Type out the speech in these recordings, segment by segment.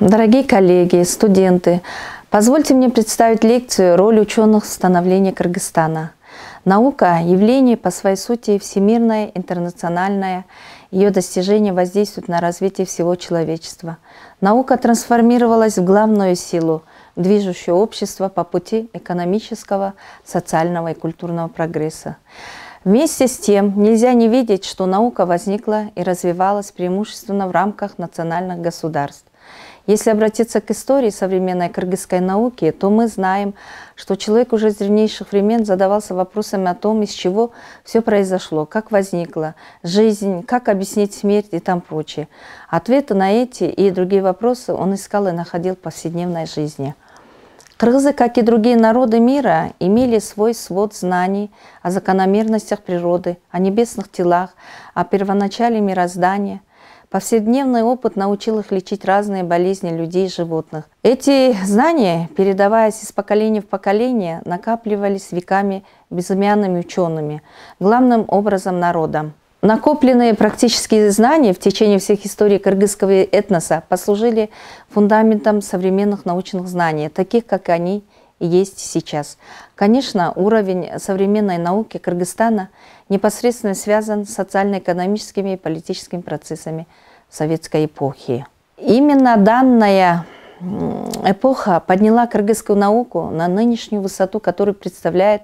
Дорогие коллеги, студенты, позвольте мне представить лекцию «Роль ученых в становлении Кыргызстана». Наука – явление по своей сути всемирное, интернациональное. Ее достижения воздействуют на развитие всего человечества. Наука трансформировалась в главную силу, движущую общество по пути экономического, социального и культурного прогресса. Вместе с тем, нельзя не видеть, что наука возникла и развивалась преимущественно в рамках национальных государств. Если обратиться к истории современной кыргызской науки, то мы знаем, что человек уже с древнейших времен задавался вопросами о том, из чего все произошло, как возникла жизнь, как объяснить смерть и там прочее. Ответы на эти и другие вопросы он искал и находил в повседневной жизни – Кыргызы, как и другие народы мира, имели свой свод знаний о закономерностях природы, о небесных телах, о первоначале мироздания. Повседневный опыт научил их лечить разные болезни людей и животных. Эти знания, передаваясь из поколения в поколение, накапливались веками безымянными учеными, главным образом народом. Накопленные практические знания в течение всех историй кыргызского этноса послужили фундаментом современных научных знаний, таких, как они есть сейчас. Конечно, уровень современной науки Кыргызстана непосредственно связан с социально-экономическими и политическими процессами советской эпохи. Именно данная эпоха подняла кыргызскую науку на нынешнюю высоту, которую представляет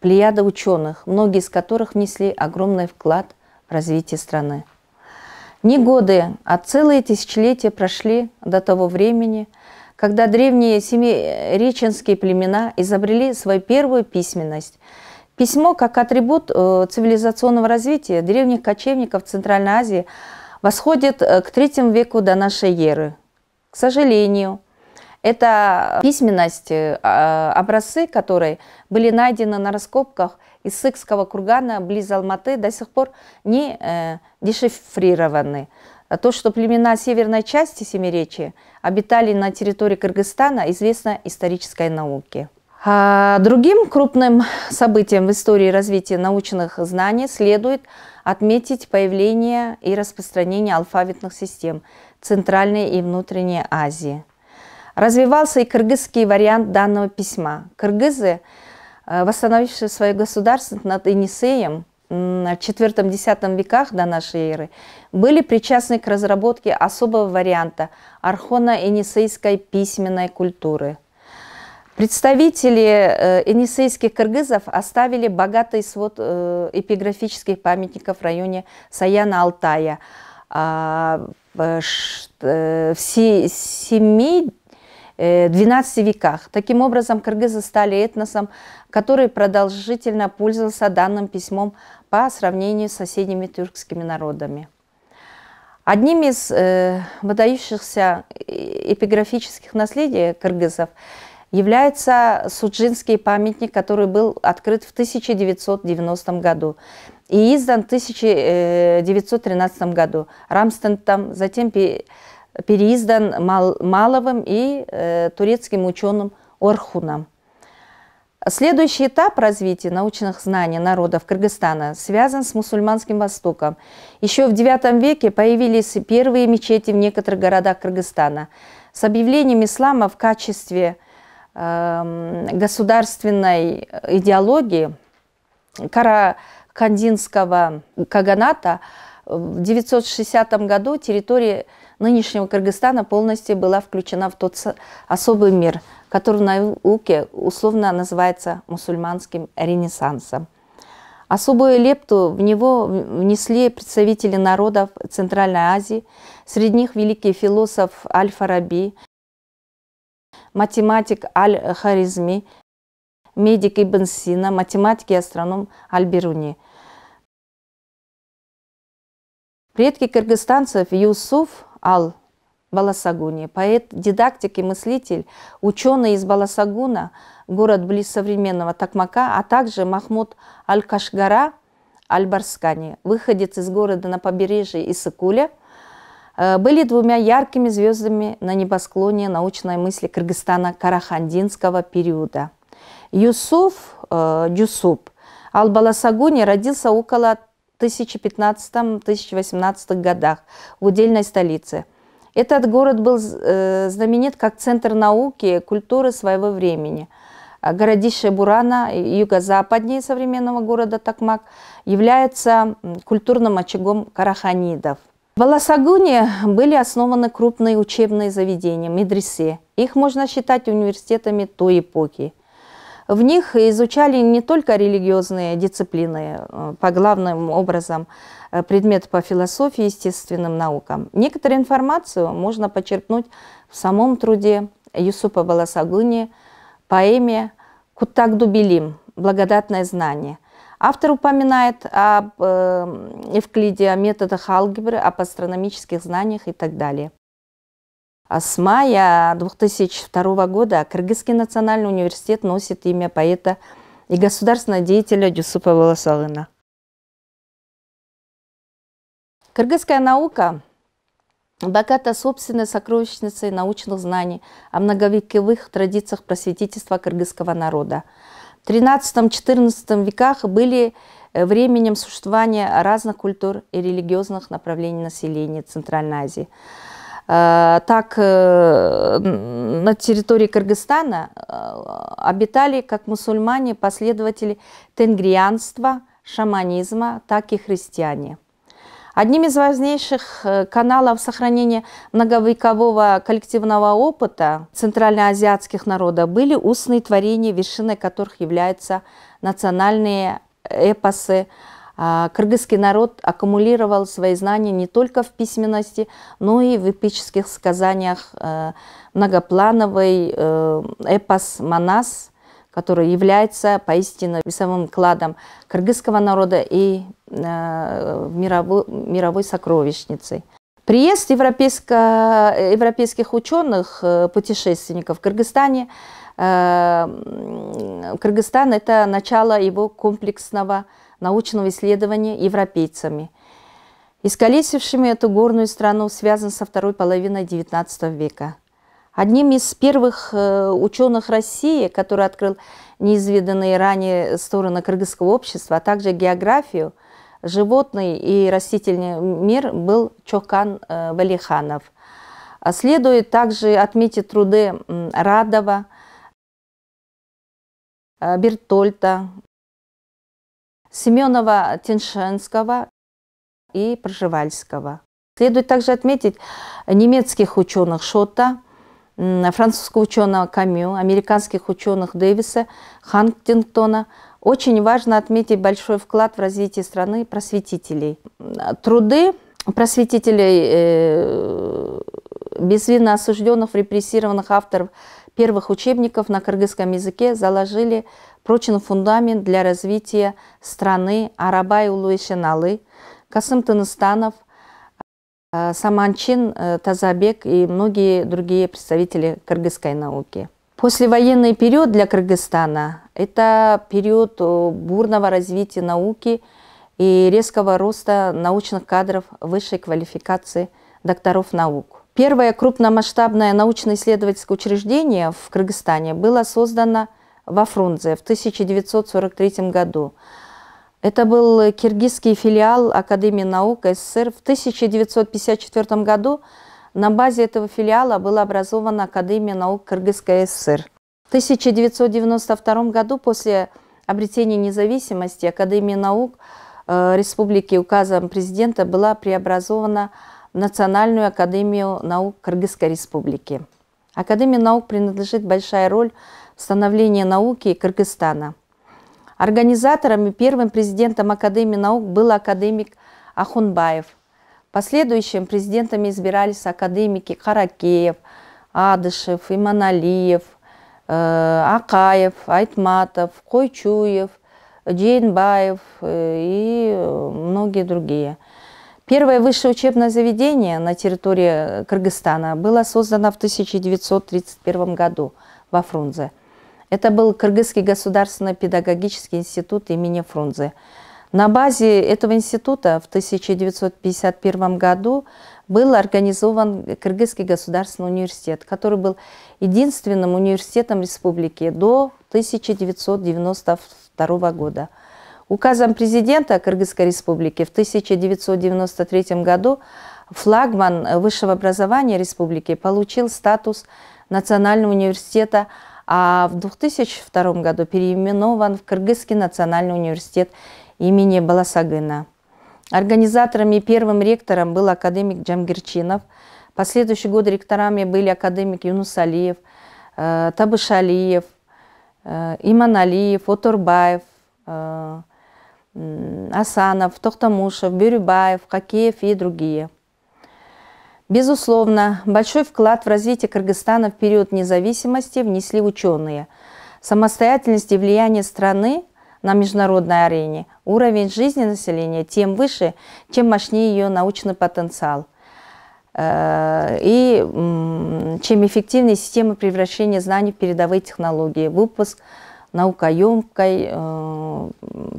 плеяда ученых, многие из которых внесли огромный вклад – развитии страны. Не годы, а целые тысячелетия прошли до того времени, когда древние семиреченские племена изобрели свою первую письменность. Письмо как атрибут э, цивилизационного развития древних кочевников Центральной Азии восходит э, к третьему веку до нашей эры. К сожалению, это письменность, э, а, образцы которой были найдены на раскопках – из кургана близ Алматы до сих пор не э, дешифрированы. То, что племена северной части Семиречия обитали на территории Кыргызстана, известно исторической науке. А другим крупным событием в истории развития научных знаний следует отметить появление и распространение алфавитных систем Центральной и Внутренней Азии. Развивался и кыргызский вариант данного письма. Кыргызы – Э, восстановивший свое государство над Енисеем в IV-X веках до нашей эры, были причастны к разработке особого варианта архона енисейской письменной культуры. Представители э, енисейских кыргызов оставили богатый свод э, эпиграфических памятников в районе Саяна-Алтая. А, в 70 XII э, веках. Таким образом, кыргызы стали этносом, который продолжительно пользовался данным письмом по сравнению с соседними тюркскими народами. Одним из э, выдающихся э, эпиграфических наследий кыргызов является Суджинский памятник, который был открыт в 1990 году и издан в 1913 э, году Рамстентом, затем переиздан Мал Маловым и э, турецким ученым Орхуном. Следующий этап развития научных знаний народов Кыргызстана связан с мусульманским Востоком. Еще в IX веке появились первые мечети в некоторых городах Кыргызстана. С объявлением ислама в качестве э, государственной идеологии Каракандинского каганата в 960 году территория нынешнего Кыргызстана полностью была включена в тот особый мир, который в науке условно называется мусульманским ренессансом. Особую лепту в него внесли представители народов Центральной Азии, среди них великий философ Аль-Фараби, математик Аль-Харизми, медик Ибн Сина, математик и астроном Аль-Бируни. Предки кыргызстанцев Юсуф ал Баласагуни, Поэт, дидактик и мыслитель, ученый из Баласагуна, город близ современного Такмака, а также Махмуд Аль-Кашгара Аль-Барскани, выходец из города на побережье Исакуля, э, были двумя яркими звездами на небосклоне научной мысли Кыргызстана Карахандинского периода. Юсуф э, Дюсуп Ал-Баласагуни родился около 1015-1018 годах в удельной столице. Этот город был э, знаменит как центр науки и культуры своего времени. А городище Бурана, юго-западнее современного города Такмак, является культурным очагом караханидов. В Аласагуне были основаны крупные учебные заведения, медресе. Их можно считать университетами той эпохи – в них изучали не только религиозные дисциплины, э, по главным образом э, предмет по философии и естественным наукам. Некоторую информацию можно почерпнуть в самом труде Юсупа Баласагуни, поэме «Кутагду Белим» «Благодатное знание». Автор упоминает об Евклиде, э, о методах алгебры, об астрономических знаниях и так далее. А с мая 2002 года Кыргызский национальный университет носит имя поэта и государственного деятеля Дюсупа Волосалына. Кыргызская наука богата собственной сокровищницей научных знаний о многовековых традициях просветительства кыргызского народа. В 13-14 веках были э, временем существования разных культур и религиозных направлений населения Центральной Азии. Э, так, э, на территории Кыргызстана э, обитали как мусульмане последователи тенгрианства, шаманизма, так и христиане. Одним из важнейших каналов сохранения многовекового коллективного опыта центральноазиатских народов были устные творения, вершиной которых являются национальные эпосы, а, кыргызский народ аккумулировал свои знания не только в письменности, но и в эпических сказаниях э, многоплановый э, эпос «Манас», который является поистине весовым кладом кыргызского народа и э, мировой, мировой сокровищницей. Приезд европейских ученых, путешественников в Кыргызстане, Кыргызстан – это начало его комплексного научного исследования европейцами, исколесившими эту горную страну, связан со второй половиной XIX века. Одним из первых э, ученых России, который открыл неизведанные ранее стороны кыргызского общества, а также географию, животный и растительный мир, был Чокан э, Валиханов. А следует также отметить труды Радова, э, Бертольта, Семенова Теншенского и Проживальского. Следует также отметить немецких ученых Шота, французского ученого Камю, американских ученых Дэвиса, Хантингтона. Очень важно отметить большой вклад в развитие страны просветителей. Труды просветителей э, безвинно осужденных, репрессированных авторов первых учебников на кыргызском языке заложили прочный фундамент для развития страны Арабай Улуэшиналы, Касым тынстанов э, Саманчин, э, Тазабек и многие другие представители кыргызской науки. Послевоенный период для Кыргызстана – это период э, бурного развития науки и резкого роста научных кадров высшей квалификации докторов наук. Первое крупномасштабное научно-исследовательское учреждение в Кыргызстане было создано во Фрунзе в 1943 году. Это был киргизский филиал Академии наук СССР. В 1954 году на базе этого филиала была образована Академия наук Кыргызской ССР. В 1992 году после обретения независимости Академия наук э, Республики указом президента была преобразована Национальную академию наук Кыргызской республики. Академии наук принадлежит большая роль в становлении науки Кыргызстана. Организатором и первым президентом Академии наук был академик Ахунбаев. Последующим президентами избирались академики Каракеев, Адышев, Иманалиев, э, Акаев, Айтматов, Койчуев, Джейнбаев э, и многие другие. Первое высшее учебное заведение на территории э, Кыргызстана было создано в 1931 году во Фрунзе. Это был Кыргызский государственный педагогический институт имени Фрунзе. На базе этого института в 1951 году был организован Кыргызский государственный университет, который был единственным университетом республики до 1992 года – Указом президента Кыргызской республики в 1993 году флагман высшего образования республики получил статус Национального университета, а в 2002 году переименован в Кыргызский национальный университет имени Баласагына. Организатором и первым ректором был академик Джамгирчинов. Последующие годы ректорами были академик Юнусалиев, э, Табышалиев, э, Иманалиев, Отурбаев, э, Асанов, Тохтамушев, Бюрюбаев, Хакеев и другие. Безусловно, большой вклад в развитие Кыргызстана в период независимости внесли ученые. Самостоятельность и влияние страны на международной арене, уровень жизни населения тем выше, чем мощнее ее научный потенциал э, и чем эффективнее система превращения знаний в передовые технологии, выпуск наукоемкой э,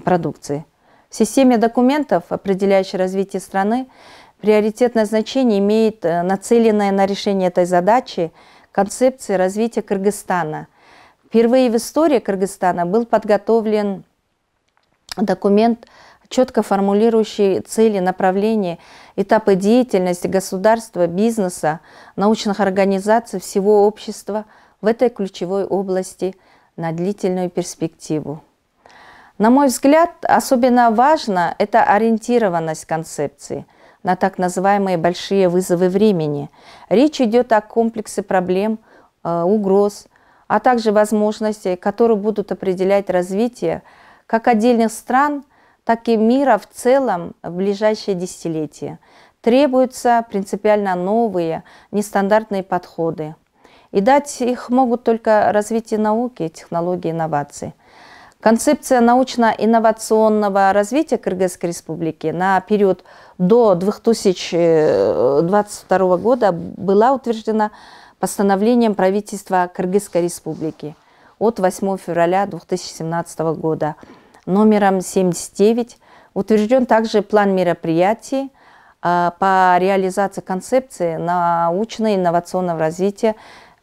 продукции. В системе документов, определяющей развитие страны, приоритетное значение имеет э, нацеленное на решение этой задачи концепция развития Кыргызстана. Впервые в истории Кыргызстана был подготовлен документ, четко формулирующий цели, направления, этапы деятельности государства, бизнеса, научных организаций, всего общества в этой ключевой области – на длительную перспективу. На мой взгляд, особенно важно это ориентированность концепции на так называемые большие вызовы времени. Речь идет о комплексе проблем, э, угроз, а также возможностей, которые будут определять развитие как отдельных стран, так и мира в целом в ближайшие десятилетия. Требуются принципиально новые, нестандартные подходы. И дать их могут только развитие науки, технологии, инновации. Концепция научно-инновационного развития Кыргызской республики на период до 2022 года была утверждена постановлением правительства Кыргызской республики от 8 февраля 2017 года номером 79. Утвержден также план мероприятий а, по реализации концепции научно-инновационного развития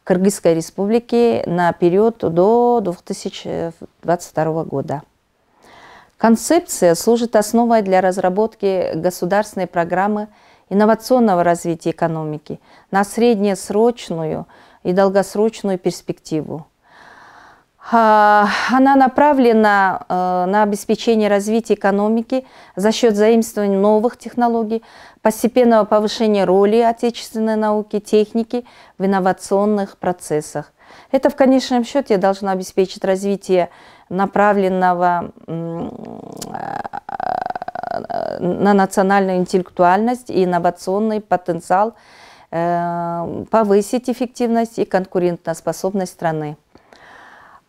Кыргызской Республики на период до 2022 года. Концепция служит основой для разработки государственной программы инновационного развития экономики на среднесрочную и долгосрочную перспективу. А, она направлена э, на обеспечение развития экономики за счет заимствования новых технологий, постепенного повышения роли отечественной науки, техники в инновационных процессах. Это в конечном счете должно обеспечить развитие направленного э, на национальную интеллектуальность и инновационный потенциал, э, повысить эффективность и конкурентоспособность страны.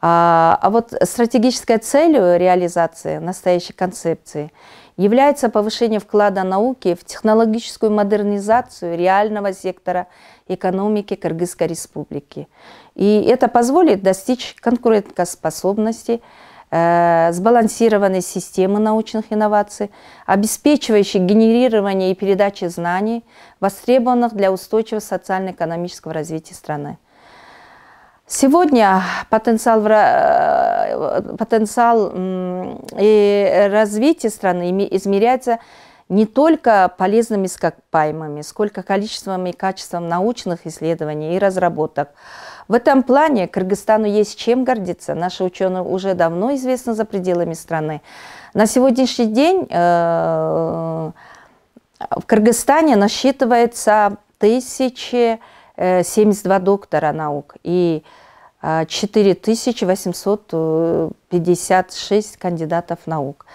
А, а вот стратегической целью реализации настоящей концепции является повышение вклада науки в технологическую модернизацию реального сектора экономики Кыргызской республики. И это позволит достичь конкурентоспособности, э, сбалансированной системы научных инноваций, обеспечивающей генерирование и передачу знаний, востребованных для устойчивого социально-экономического развития страны. Сегодня потенциал, э, потенциал развития страны измеряется не только полезными скопаемыми, сколько количеством и качеством научных исследований и разработок. В этом плане Кыргызстану есть чем гордиться. Наши ученые уже давно известны за пределами страны. На сегодняшний день э, в Кыргызстане насчитывается тысячи 72 э, доктора наук и 4856 а, э, кандидатов наук.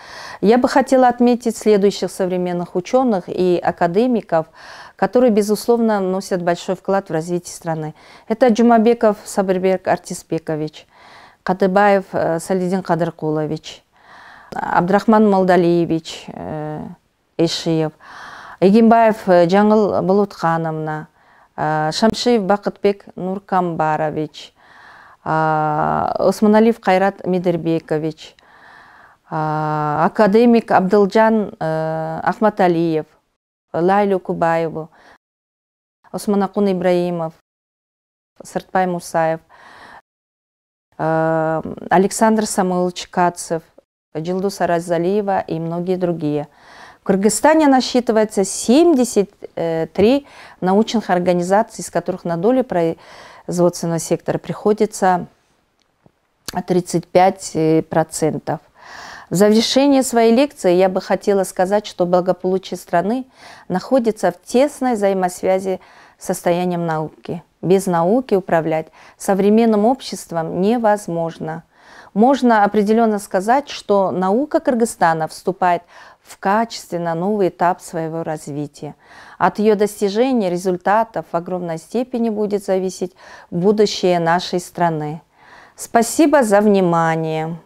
Я бы хотела отметить следующих современных ученых и академиков, которые, безусловно, носят большой вклад в развитие страны. Это Джумабеков Сабырбек Артисбекович, Кадыбаев э, Салидин Кадыркулович, Абдрахман Малдалиевич Эшиев, Эгимбаев Джангл Балутхановна – шамшиев бақытбек нуркамбарович османалиев қайрат медербекович академик абдылжан э, ахматалиев лайлю кубаеву османакун ибраимов Сыртпай мусаев э, александр самойлович кацев Джилдус Аразалиева и многие другие. В Кыргызстане насчитывается 73 э, научных организаций, из которых на долю производственного сектора приходится 35%. Э, в завершение своей лекции я бы хотела сказать, что благополучие страны находится в тесной взаимосвязи с состоянием науки. Без науки управлять современным обществом невозможно – можно определенно сказать, что наука Кыргызстана вступает в качественно новый этап своего развития. От ее достижений, результатов в огромной степени будет зависеть будущее нашей страны. Спасибо за внимание.